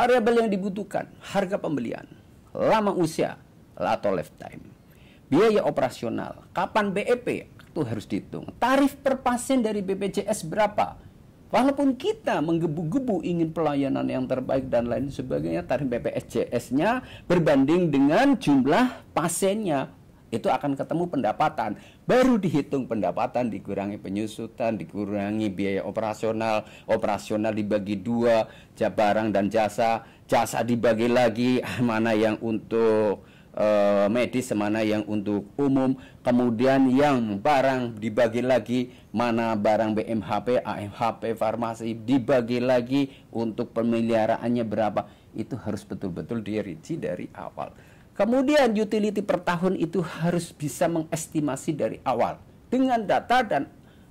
variabel yang dibutuhkan, harga pembelian, lama usia atau lifetime, biaya operasional, kapan BEP itu harus dihitung, tarif per pasien dari BPJS berapa, Walaupun kita menggebu-gebu ingin pelayanan yang terbaik dan lain sebagainya, tarif BPJS-nya berbanding dengan jumlah pasiennya itu akan ketemu pendapatan. Baru dihitung pendapatan, dikurangi penyusutan, dikurangi biaya operasional, operasional dibagi dua, barang dan jasa, jasa dibagi lagi, mana yang untuk uh, medis, mana yang untuk umum, kemudian yang barang dibagi lagi, mana barang BMHP, AMHP, farmasi dibagi lagi untuk pemeliharaannya berapa. Itu harus betul-betul dirinci dari awal Kemudian utility per tahun itu harus bisa mengestimasi dari awal dengan data dan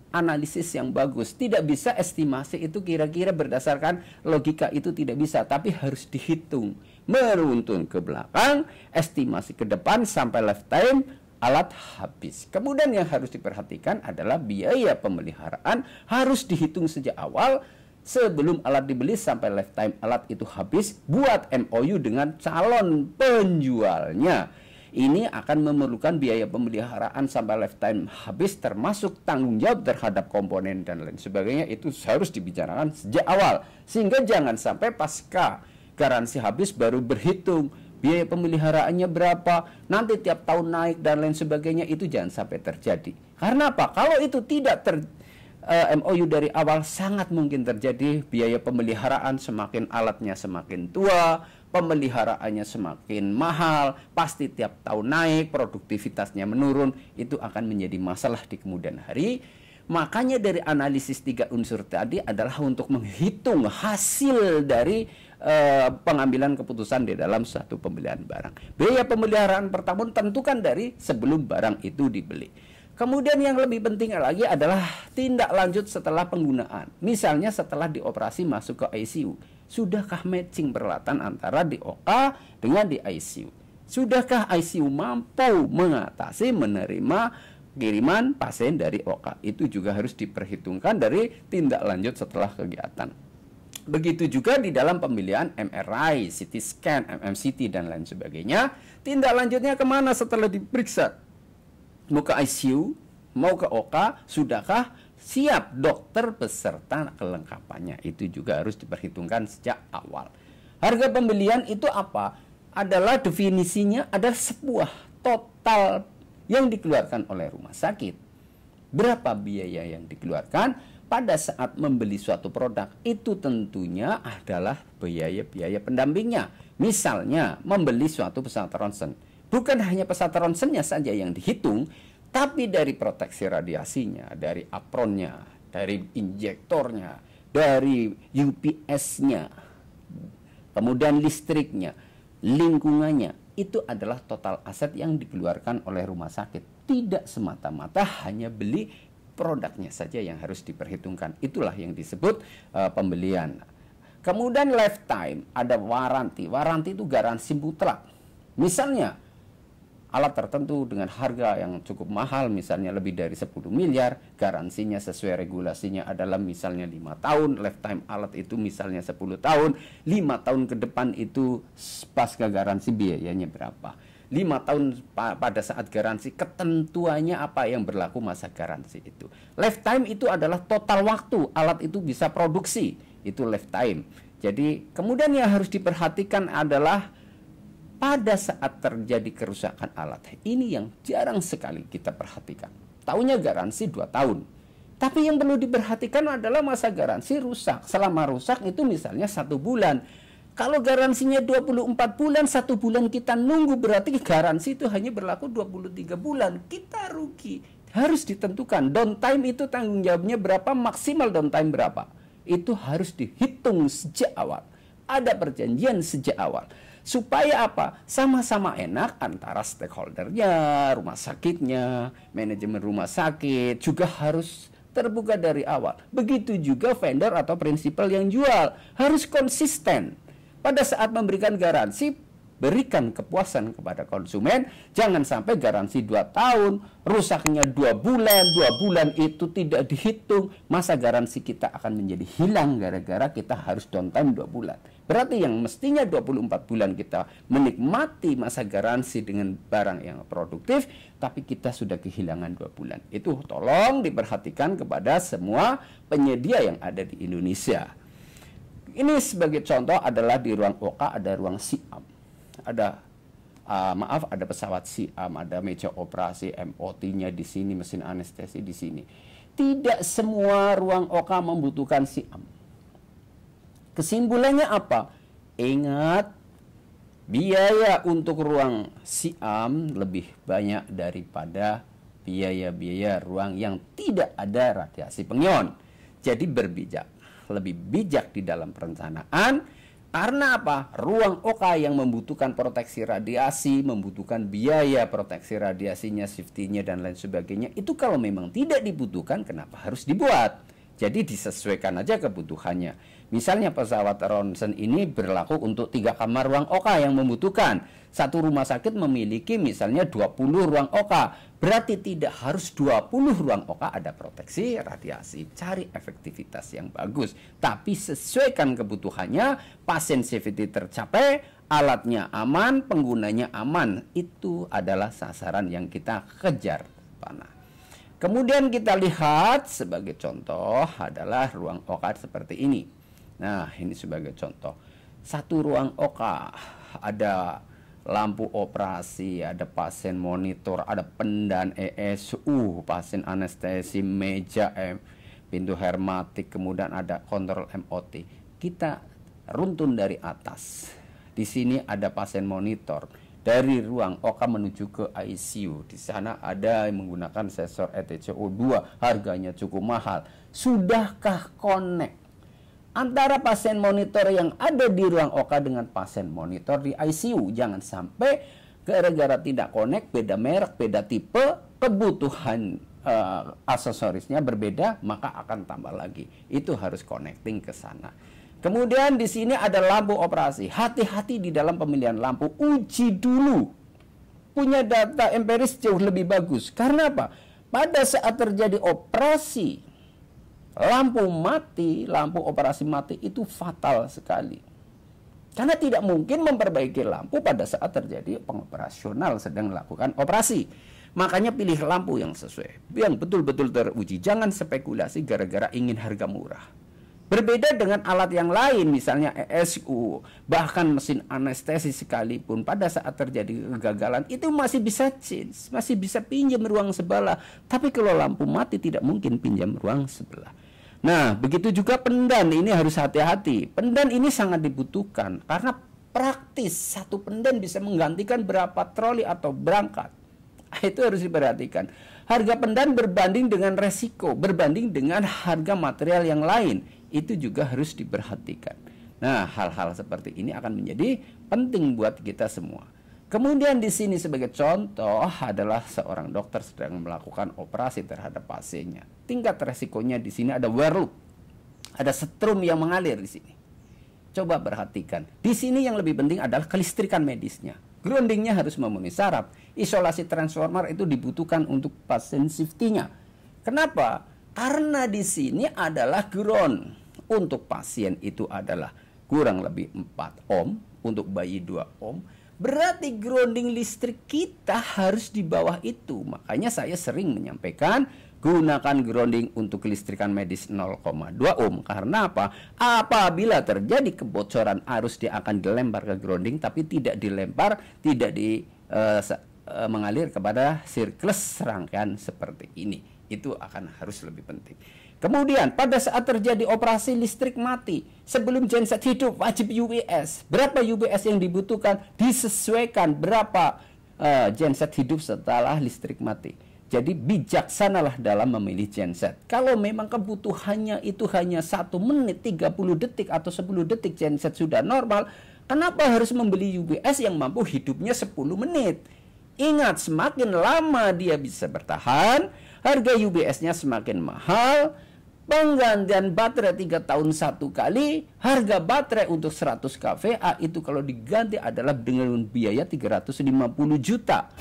analisis yang bagus. Tidak bisa estimasi itu kira-kira berdasarkan logika itu tidak bisa, tapi harus dihitung. Meruntun ke belakang, estimasi ke depan sampai lifetime alat habis. Kemudian yang harus diperhatikan adalah biaya pemeliharaan harus dihitung sejak awal sebelum alat dibeli sampai lifetime alat itu habis, buat MOU dengan calon penjualnya. Ini akan memerlukan biaya pemeliharaan sampai lifetime habis termasuk tanggung jawab terhadap komponen dan lain sebagainya itu harus dibicarakan sejak awal. Sehingga jangan sampai pasca garansi habis baru berhitung biaya pemeliharaannya berapa, nanti tiap tahun naik dan lain sebagainya itu jangan sampai terjadi. Karena apa? Kalau itu tidak ter uh, eh, MOU dari awal sangat mungkin terjadi biaya pemeliharaan semakin alatnya semakin tua, pemeliharaannya semakin mahal, pasti tiap tahun naik, produktivitasnya menurun, itu akan menjadi masalah di kemudian hari. Makanya dari analisis tiga unsur tadi adalah untuk menghitung hasil dari uh, pengambilan keputusan di dalam satu pembelian barang. Biaya pemeliharaan per tentukan dari sebelum barang itu dibeli Kemudian yang lebih penting lagi adalah tindak lanjut setelah penggunaan. Misalnya setelah dioperasi masuk ke ICU, sudahkah matching peralatan antara di OK dengan di ICU? Sudahkah ICU mampu mengatasi menerima kiriman pasien dari OK? Itu juga harus diperhitungkan dari tindak lanjut setelah kegiatan. Begitu juga di dalam pemilihan MRI, CT scan, MMCT, dan lain sebagainya. Tindak lanjutnya kemana setelah diperiksa? mau ke ICU, mau ke OK sudahkah siap dokter beserta kelengkapannya? Itu juga harus diperhitungkan sejak awal. Harga pembelian itu apa? Adalah definisinya ada sebuah total yang dikeluarkan oleh rumah sakit. Berapa biaya yang dikeluarkan pada saat membeli suatu produk itu tentunya adalah biaya-biaya pendampingnya. Misalnya membeli suatu pesawat ronsen Bukan hanya pesawat ronsennya saja yang dihitung, tapi dari proteksi radiasinya, dari apronnya, dari injektornya, dari UPS-nya, kemudian listriknya, lingkungannya, itu adalah total aset yang dikeluarkan oleh rumah sakit. Tidak semata-mata hanya beli produknya saja yang harus diperhitungkan. Itulah yang disebut uh, pembelian. Kemudian lifetime, ada waranti. Waranti itu garansi mutlak. Misalnya, alat tertentu dengan harga yang cukup mahal misalnya lebih dari 10 miliar garansinya sesuai regulasinya adalah misalnya lima tahun lifetime alat itu misalnya 10 tahun lima tahun ke depan itu pasca garansi biayanya berapa lima tahun pa pada saat garansi ketentuannya apa yang berlaku masa garansi itu lifetime itu adalah total waktu alat itu bisa produksi itu lifetime jadi kemudian yang harus diperhatikan adalah pada saat terjadi kerusakan alat. Ini yang jarang sekali kita perhatikan. Tahunya garansi 2 tahun. Tapi yang perlu diperhatikan adalah masa garansi rusak. Selama rusak itu misalnya satu bulan. Kalau garansinya 24 bulan, satu bulan kita nunggu berarti garansi itu hanya berlaku 23 bulan. Kita rugi. Harus ditentukan downtime itu tanggung jawabnya berapa, maksimal downtime berapa. Itu harus dihitung sejak awal. Ada perjanjian sejak awal. Supaya apa? Sama-sama enak antara stakeholdernya, rumah sakitnya, manajemen rumah sakit juga harus terbuka dari awal. Begitu juga vendor atau prinsipal yang jual harus konsisten. Pada saat memberikan garansi, berikan kepuasan kepada konsumen. Jangan sampai garansi 2 tahun, rusaknya dua bulan, dua bulan itu tidak dihitung. Masa garansi kita akan menjadi hilang gara-gara kita harus downtime dua bulan. Berarti yang mestinya 24 bulan kita menikmati masa garansi dengan barang yang produktif, tapi kita sudah kehilangan dua bulan. Itu tolong diperhatikan kepada semua penyedia yang ada di Indonesia. Ini sebagai contoh adalah di ruang OKA ada ruang SIAM ada uh, maaf ada pesawat Siam, ada meja operasi, MOT-nya di sini, mesin anestesi di sini. Tidak semua ruang OK membutuhkan Siam. Kesimpulannya apa? Ingat biaya untuk ruang Siam lebih banyak daripada biaya-biaya ruang yang tidak ada radiasi pengion. Jadi berbijak, lebih bijak di dalam perencanaan karena apa? Ruang oka yang membutuhkan proteksi radiasi, membutuhkan biaya proteksi radiasinya, safety-nya dan lain sebagainya. Itu kalau memang tidak dibutuhkan kenapa harus dibuat? Jadi disesuaikan aja kebutuhannya. Misalnya pesawat ronsen ini berlaku untuk tiga kamar ruang oka yang membutuhkan. Satu rumah sakit memiliki misalnya 20 ruang oka. Berarti tidak harus 20 ruang oka ada proteksi, radiasi. Cari efektivitas yang bagus. Tapi sesuaikan kebutuhannya, pasien safety tercapai, alatnya aman, penggunanya aman. Itu adalah sasaran yang kita kejar. Panah. Kemudian kita lihat sebagai contoh adalah ruang Oka seperti ini. Nah, ini sebagai contoh. Satu ruang oka ada lampu operasi, ada pasien monitor, ada pendan ESU, pasien anestesi, meja M, pintu hermatik, kemudian ada kontrol MOT. Kita runtun dari atas. Di sini ada pasien monitor. Dari ruang OKA menuju ke ICU. Di sana ada yang menggunakan sensor ETCO2. Harganya cukup mahal. Sudahkah connect antara pasien monitor yang ada di ruang OKA dengan pasien monitor di ICU. Jangan sampai gara-gara tidak connect, beda merek, beda tipe, kebutuhan uh, aksesorisnya berbeda, maka akan tambah lagi. Itu harus connecting ke sana. Kemudian di sini ada lampu operasi. Hati-hati di dalam pemilihan lampu. Uji dulu. Punya data empiris jauh lebih bagus. Karena apa? Pada saat terjadi operasi lampu mati, lampu operasi mati itu fatal sekali. Karena tidak mungkin memperbaiki lampu pada saat terjadi pengoperasional sedang melakukan operasi. Makanya pilih lampu yang sesuai, yang betul-betul teruji. Jangan spekulasi gara-gara ingin harga murah. Berbeda dengan alat yang lain, misalnya ESU, bahkan mesin anestesi sekalipun pada saat terjadi kegagalan itu masih bisa change, masih bisa pinjam ruang sebelah. Tapi kalau lampu mati tidak mungkin pinjam ruang sebelah. Nah, begitu juga pendan ini harus hati-hati. Pendan ini sangat dibutuhkan karena praktis satu pendan bisa menggantikan berapa troli atau berangkat. Ah, itu harus diperhatikan. Harga pendan berbanding dengan resiko, berbanding dengan harga material yang lain. Itu juga harus diperhatikan. Nah, hal-hal seperti ini akan menjadi penting buat kita semua. Kemudian di sini sebagai contoh adalah seorang dokter sedang melakukan operasi terhadap pasiennya. Tingkat resikonya di sini ada whirlpool, Ada setrum yang mengalir di sini. Coba perhatikan. Di sini yang lebih penting adalah kelistrikan medisnya. Groundingnya harus memenuhi syarat. Isolasi transformer itu dibutuhkan untuk pasien safety-nya. Kenapa? Karena di sini adalah ground. Untuk pasien itu adalah kurang lebih 4 ohm. Untuk bayi 2 ohm Berarti grounding listrik kita harus di bawah itu. Makanya saya sering menyampaikan gunakan grounding untuk kelistrikan medis 0,2 ohm. Karena apa? Apabila terjadi kebocoran arus dia akan dilempar ke grounding tapi tidak dilempar, tidak di uh, mengalir kepada sirkles serangkaian seperti ini. Itu akan harus lebih penting. Kemudian pada saat terjadi operasi listrik mati, sebelum genset hidup wajib UBS. Berapa UBS yang dibutuhkan disesuaikan berapa uh, genset hidup setelah listrik mati. Jadi bijaksanalah dalam memilih genset. Kalau memang kebutuhannya itu hanya satu menit 30 detik atau 10 detik genset sudah normal, kenapa harus membeli UBS yang mampu hidupnya 10 menit? Ingat, semakin lama dia bisa bertahan, harga UBS-nya semakin mahal, Penggantian baterai 3 tahun satu kali, harga baterai untuk 100 kVA ah, itu kalau diganti adalah dengan biaya 350 juta.